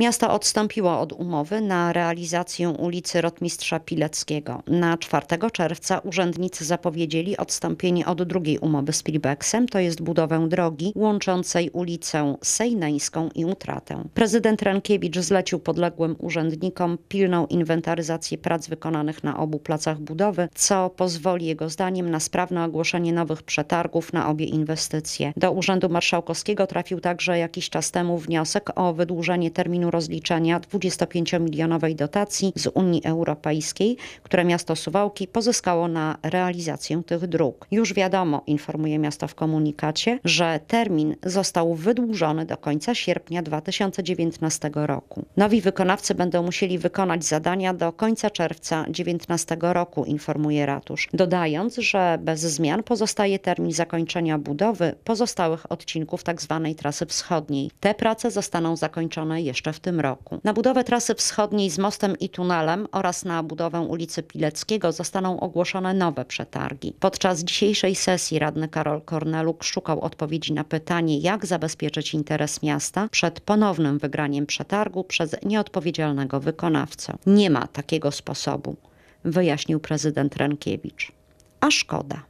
Miasto odstąpiło od umowy na realizację ulicy Rotmistrza Pileckiego. Na 4 czerwca urzędnicy zapowiedzieli odstąpienie od drugiej umowy z Pilbeksem, to jest budowę drogi łączącej ulicę Sejneńską i Utratę. Prezydent Rankiewicz zlecił podległym urzędnikom pilną inwentaryzację prac wykonanych na obu placach budowy, co pozwoli jego zdaniem na sprawne ogłoszenie nowych przetargów na obie inwestycje. Do Urzędu Marszałkowskiego trafił także jakiś czas temu wniosek o wydłużenie terminu terminu rozliczenia 25-milionowej dotacji z Unii Europejskiej, które miasto Suwałki pozyskało na realizację tych dróg. Już wiadomo, informuje miasto w komunikacie, że termin został wydłużony do końca sierpnia 2019 roku. Nowi wykonawcy będą musieli wykonać zadania do końca czerwca 2019 roku, informuje ratusz, dodając, że bez zmian pozostaje termin zakończenia budowy pozostałych odcinków tzw. Tak trasy wschodniej. Te prace zostaną zakończone jeszcze w tym roku. Na budowę trasy wschodniej z mostem i tunelem oraz na budowę ulicy Pileckiego zostaną ogłoszone nowe przetargi. Podczas dzisiejszej sesji radny Karol Korneluk szukał odpowiedzi na pytanie, jak zabezpieczyć interes miasta przed ponownym wygraniem przetargu przez nieodpowiedzialnego wykonawcę. Nie ma takiego sposobu, wyjaśnił prezydent Renkiewicz. A szkoda.